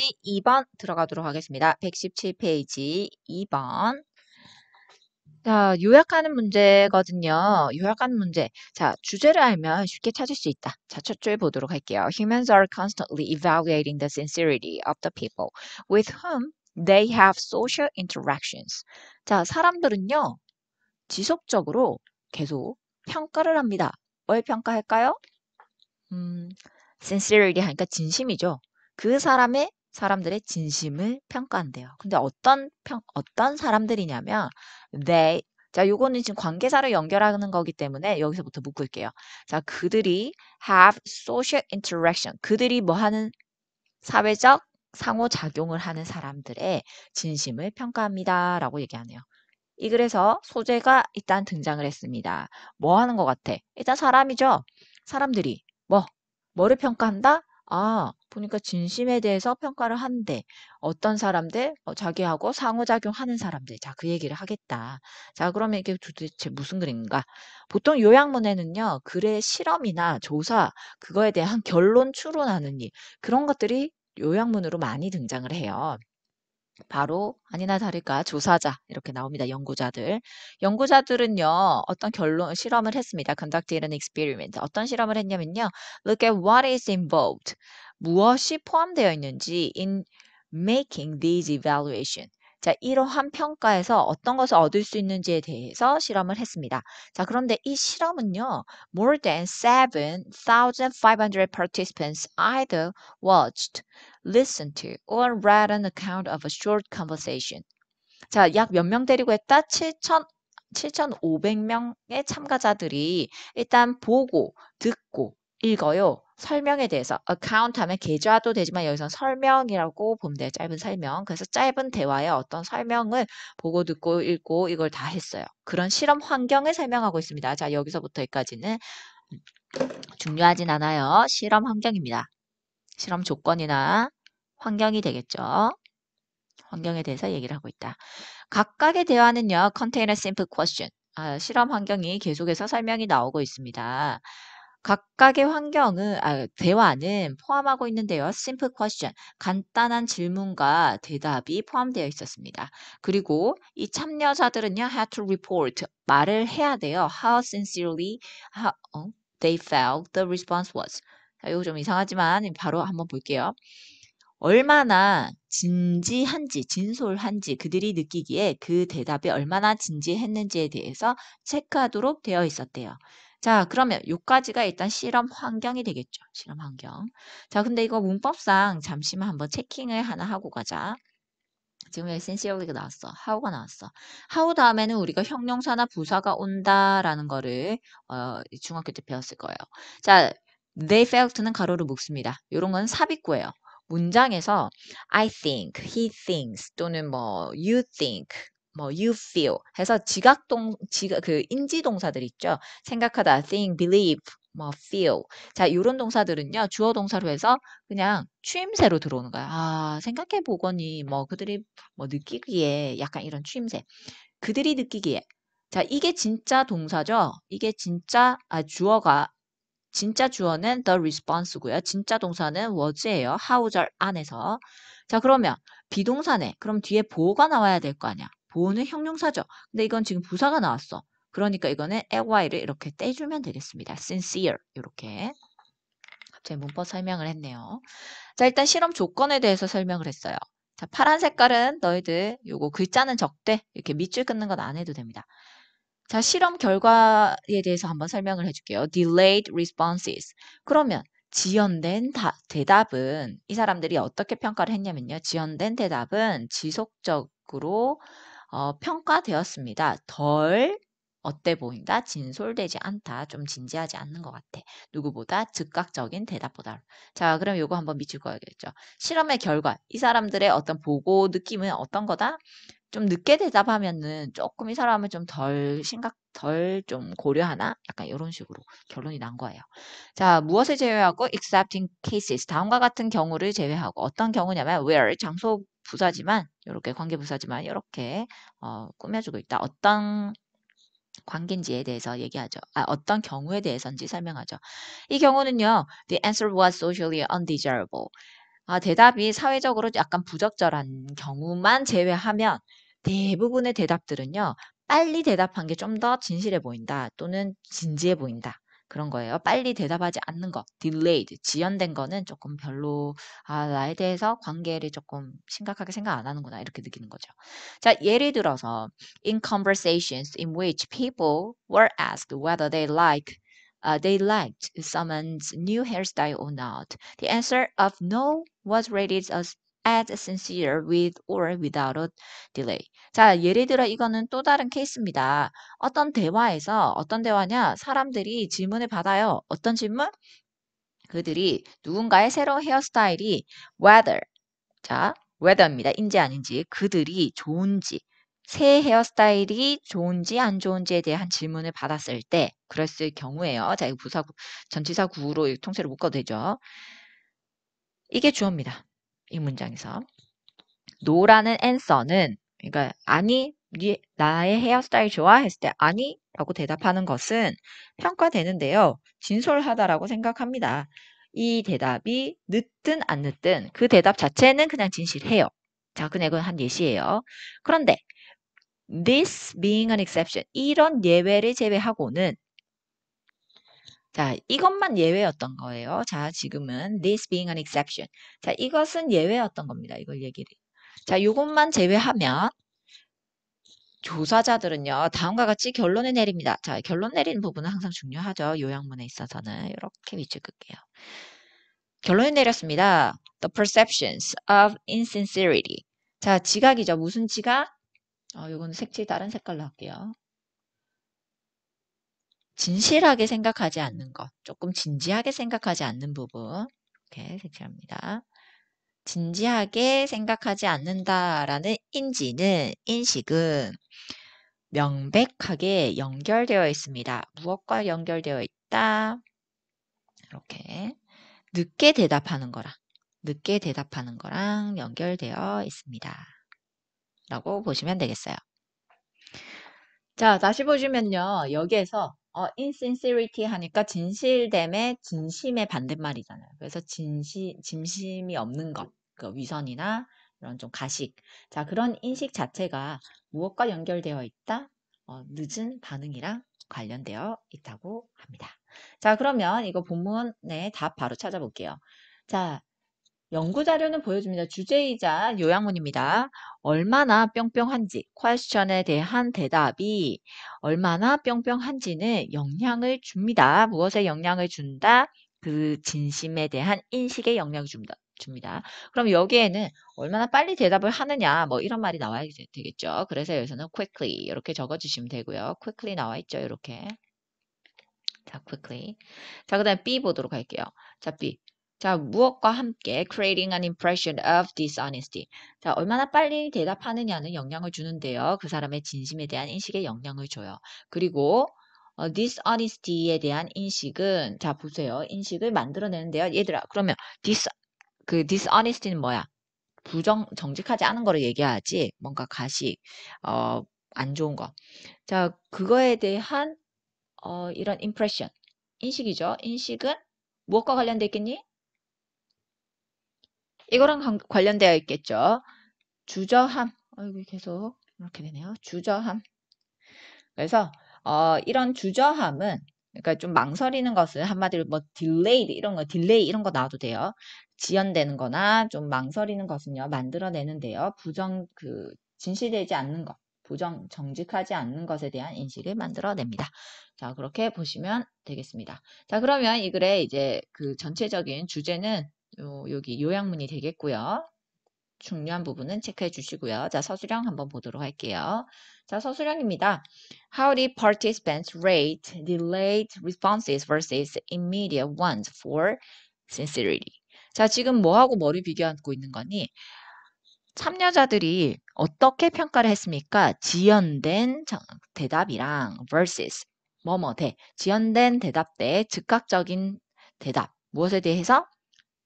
페이지 2번 들어가도록 하겠습니다. 117페이지 2번. 자, 요약하는 문제거든요. 요약하는 문제. 자, 주제를 알면 쉽게 찾을 수 있다. 자, 첫 줄 보도록 할게요. Humans are constantly evaluating the sincerity of the people with whom they have social interactions. 자, 사람들은요. 지속적으로 계속 평가를 합니다. 뭘 평가할까요? 음, sincerity 하니까 진심이죠. 그 사람의 사람들의 진심을 평가한대요. 근데 어떤 평, 어떤 사람들이냐면 they 자, 요거는 지금 관계사를 연결하는 거기 때문에 여기서부터 묶을게요. 자, 그들이 have social interaction. 그들이 뭐 하는 사회적 상호작용을 하는 사람들의 진심을 평가합니다. 라고 얘기하네요. 이 글에서 소재가 일단 등장을 했습니다. 뭐 하는 것 같아? 일단 사람이죠. 사람들이 뭐? 뭐를 평가한다? 아, 보니까 진심에 대해서 평가를 한대. 어떤 사람들, 어, 자기하고 상호작용하는 사람들. 자, 그 얘기를 하겠다. 자, 그러면 이게 도대체 무슨 글인가? 보통 요약문에는요, 글의 실험이나 조사, 그거에 대한 결론 추론하는 일, 그런 것들이 요약문으로 많이 등장을 해요. 바로 아니나 다를까 조사자 이렇게 나옵니다. 연구자들. 연구자들은요. 어떤 결론 실험을 했습니다. conducted an experiment. 어떤 실험을 했냐면요. look at what is involved. 무엇이 포함되어 있는지 in making these evaluation. 자, 이러한 평가에서 어떤 것을 얻을 수 있는지에 대해서 실험을 했습니다. 자, 그런데 이 실험은요, more than 7,500 participants either watched, listened to, or read an account of a short conversation. 자, 약 몇 명 데리고 했다? 7,000 7,500명의 참가자들이 일단 보고, 듣고, 읽어요. 설명에 대해서. account 하면 계좌도 되지만 여기선 설명이라고 보면 돼요. 짧은 설명. 그래서 짧은 대화에 어떤 설명을 보고 듣고 읽고 이걸 다 했어요. 그런 실험 환경을 설명하고 있습니다. 자, 여기서부터 여기까지는 중요하진 않아요. 실험 환경입니다. 실험 조건이나 환경이 되겠죠. 환경에 대해서 얘기를 하고 있다. 각각의 대화는요. 컨테이너 심플 q 션 실험 환경이 계속해서 설명이 나오고 있습니다. 각각의 환경은 아 대화는 포함하고 있는데요. simple question, 간단한 질문과 대답이 포함되어 있었습니다. 그리고 이 참여자들은요, had to report, 말을 해야 돼요. how sincerely how, 어, they felt the response was. 자, 이거 좀 이상하지만 바로 한번 볼게요. 얼마나 진지한지, 진솔한지 그들이 느끼기에 그 대답이 얼마나 진지했는지에 대해서 체크하도록 되어 있었대요. 자, 그러면 요까지가 일단 실험 환경이 되겠죠. 실험 환경. 자, 근데 이거 문법상 잠시만 한번 체킹을 하나 하고 가자. 지금 여기 sincerely가 나왔어. how가 나왔어. how 다음에는 우리가 형용사나 부사가 온다라는 거를 어, 중학교 때 배웠을 거예요. 자, they felt는 가로로 묶습니다. 이런 건 삽입구예요. 문장에서 I think, he thinks 또는 뭐 you think 뭐 you feel 해서 지각동 지각 그 인지 동사들 있죠. 생각하다, think, believe, 뭐 feel. 자, 요런 동사들은요. 주어 동사로 해서 그냥 추임새로 들어오는 거야. 아, 생각해 보거니 뭐 그들이 뭐 느끼기에 약간 이런 추임새. 그들이 느끼기에 자, 이게 진짜 동사죠. 이게 진짜 아 주어가 진짜 주어는 the response고요. 진짜 동사는 was예요. how절 안에서. 자, 그러면 비동사네. 그럼 뒤에 보호가 나와야 될 거 아니야. 보는 형용사죠. 근데 이건 지금 부사가 나왔어. 그러니까 이거는 ly를 이렇게 떼주면 되겠습니다. sincere 이렇게. 갑자기 문법 설명을 했네요. 자 일단 실험 조건에 대해서 설명을 했어요. 자 파란 색깔은 너희들 요거 글자는 적대 이렇게 밑줄 끊는건 안 해도 됩니다. 자 실험 결과에 대해서 한번 설명을 해줄게요. Delayed responses. 그러면 지연된 다, 대답은 이 사람들이 어떻게 평가를 했냐면요. 지연된 대답은 지속적으로 어, 평가되었습니다. 덜 어때 보인다, 진솔되지 않다, 좀 진지하지 않는 것 같아. 누구보다 즉각적인 대답보다. 자, 그럼 요거 한번 미칠거 가야겠죠. 실험의 결과, 이 사람들의 어떤 보고 느낌은 어떤 거다? 좀 늦게 대답하면은 조금 이 사람을 좀 덜 심각 덜 좀 고려하나 약간 이런 식으로 결론이 난 거예요. 자 무엇을 제외하고 excepting cases 다음과 같은 경우를 제외하고 어떤 경우냐면 where 장소 부사지만 이렇게 관계 부사지만 이렇게 어, 꾸며주고 있다. 어떤 관계인지에 대해서 얘기하죠. 아, 어떤 경우에 대해서인지 설명하죠. 이 경우는요. The answer was socially undesirable. 아, 대답이 사회적으로 약간 부적절한 경우만 제외하면 대부분의 대답들은요, 빨리 대답한 게 좀 더 진실해 보인다 또는 진지해 보인다. 그런 거예요. 빨리 대답하지 않는 것, delayed, 지연된 거는 조금 별로, 아, 나에 대해서 관계를 조금 심각하게 생각 안 하는구나, 이렇게 느끼는 거죠. 자, 예를 들어서, in conversations in which people were asked whether they like Uh, they liked someone's new hairstyle or not. The answer of no was rated as as sincere with or without a delay. 자, 예를 들어 이거는 또 다른 케이스입니다. 어떤 대화에서 어떤 대화냐? 사람들이 질문을 받아요. 어떤 질문? 그들이 누군가의 새로운 헤어스타일이 whether 자, whether입니다. 인지 아닌지 그들이 좋은지 새 헤어스타일이 좋은지 안 좋은지에 대한 질문을 받았을 때 그랬을 경우에요. 자, 이 부사 전치사 구로 통째로 묶어도 되죠. 이게 주어입니다. 이 문장에서. 노라는 a 서는 그러니까 아니 나의 헤어스타일 좋아했을 때 아니 라고 대답하는 것은 평가되는데요. 진솔하다라고 생각합니다. 이 대답이 늦든 안 늦든 그 대답 자체는 그냥 진실해요. 자, 근데 그 이건 한 예시예요. 그런데 this being an exception 이런 예외를 제외하고는 자, 이것만 예외였던 거예요. 자, 지금은 this being an exception. 자, 이것은 예외였던 겁니다. 이걸 얘기를. 자, 이것만 제외하면 조사자들은요. 다음과 같이 결론을 내립니다. 자, 결론 내리는 부분은 항상 중요하죠. 요양문에 있어서는 이렇게 위치 끌게요. 결론을 내렸습니다. The perceptions of insincerity. 자, 지각이죠. 무슨 지각? 어, 이건 색칠 다른 색깔로 할게요. 진실하게 생각하지 않는 것, 조금 진지하게 생각하지 않는 부분 이렇게 색칠합니다. 진지하게 생각하지 않는다라는 인지는 인식은 명백하게 연결되어 있습니다. 무엇과 연결되어 있다? 이렇게 늦게 대답하는 거랑 늦게 대답하는 거랑 연결되어 있습니다. 라고 보시면 되겠어요. 자, 다시 보시면요. 여기에서 어, insincerity 하니까 진실됨의 진심의 반대말이잖아요. 그래서 진심, 진심이 없는 것, 네. 그 위선이나 이런 좀 가식. 자, 그런 인식 자체가 무엇과 연결되어 있다? 어, 늦은 반응이랑 관련되어 있다고 합니다. 자, 그러면 이거 본문에답 바로 찾아볼게요. 자, 연구 자료는 보여줍니다. 주제이자 요양문입니다 얼마나 뿅뿅한지, 퀘스천에 대한 대답이 얼마나 뿅뿅한지는 영향을 줍니다. 무엇에 영향을 준다? 그 진심에 대한 인식에 영향을 줍니다. 줍니다. 그럼 여기에는 얼마나 빨리 대답을 하느냐 뭐 이런 말이 나와야 되겠죠. 그래서 여기서는 quickly 이렇게 적어주시면 되고요. quickly 나와 있죠. 이렇게. 자, quickly. 자, 그 다음에 B 보도록 할게요. 자, B. 자, 무엇과 함께 creating an impression of dishonesty. 자, 얼마나 빨리 대답하느냐는 영향을 주는데요. 그 사람의 진심에 대한 인식에 영향을 줘요. 그리고 어, dishonesty에 대한 인식은 자, 보세요. 인식을 만들어내는데요. 얘들아, 그러면 dis 그 dishonesty는 뭐야? 부정 정직하지 않은 거를 얘기하지. 뭔가 가식 어, 안 좋은 거. 자, 그거에 대한 어, 이런 impression 인식이죠. 인식은 무엇과 관련되겠니 이거랑 관련되어 있겠죠. 주저함. 아이고, 계속 이렇게 되네요. 주저함. 그래서 어, 이런 주저함은 그러니까 좀 망설이는 것은 한마디로 뭐 딜레이 이런 거 딜레이 이런 거 나와도 돼요. 지연되는 거나 좀 망설이는 것은요. 만들어내는데요. 부정 그 진실되지 않는 것. 부정 정직하지 않는 것에 대한 인식을 만들어냅니다. 자 그렇게 보시면 되겠습니다. 자 그러면 이 글의 이제 그 전체적인 주제는 요, 여기 요약문이 되겠고요. 중요한 부분은 체크해 주시고요. 자, 서술형 한번 보도록 할게요. 자, 서술형입니다. How did participants rate delayed responses versus immediate ones for sincerity? 자, 지금 뭐하고 머리 비교하고 있는 거니? 참여자들이 어떻게 평가를 했습니까? 지연된 대답이랑 versus 뭐뭐 대 지연된 대답 대 즉각적인 대답 무엇에 대해서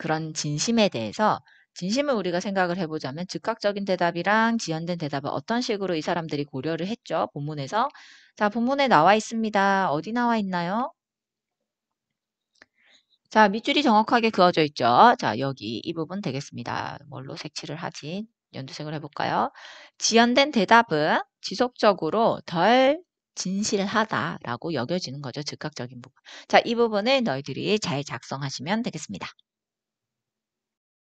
그런 진심에 대해서 진심을 우리가 생각을 해보자면 즉각적인 대답이랑 지연된 대답을 어떤 식으로 이 사람들이 고려를 했죠. 본문에서. 자, 본문에 나와 있습니다. 어디 나와 있나요? 자, 밑줄이 정확하게 그어져 있죠. 자, 여기 이 부분 되겠습니다. 뭘로 색칠을 하지? 연두색을 해볼까요? 지연된 대답은 지속적으로 덜 진실하다라고 여겨지는 거죠. 즉각적인 부분. 자, 이 부분을 너희들이 잘 작성하시면 되겠습니다.